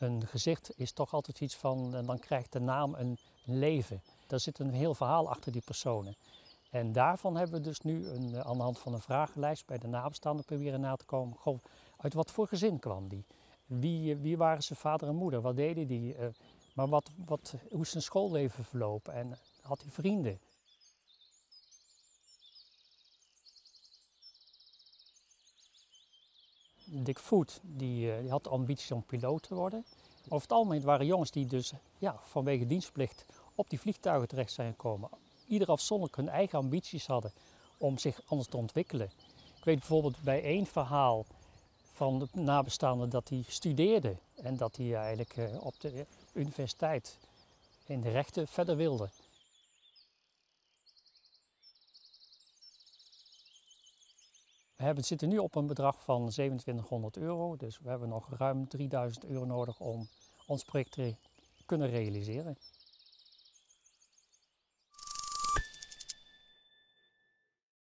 Een gezicht is toch altijd iets van, en dan krijgt de naam een, leven. Daar zit een heel verhaal achter die personen. En daarvan hebben we dus nu een, eh, aan de hand van een vragenlijst bij de nabestaanden proberen na te komen. Goh, uit wat voor gezin kwam die? Wie, eh, wie waren zijn vader en moeder? Wat deden die? Eh, maar wat, wat, hoe is zijn schoolleven verlopen? En had hij vrienden? Dick Foot die, eh, die had de ambitie om piloot te worden. Over het algemeen waren jongens die dus ja, vanwege dienstplicht op die vliegtuigen terecht zijn gekomen. Ieder afzonderlijk hun eigen ambities hadden om zich anders te ontwikkelen. Ik weet bijvoorbeeld bij één verhaal van de nabestaanden dat hij studeerde en dat hij eigenlijk eh, op de universiteit in de rechten verder wilde. We hebben, zitten nu op een bedrag van 2700 euro, dus we hebben nog ruim 3000 euro nodig om ons project te kunnen realiseren.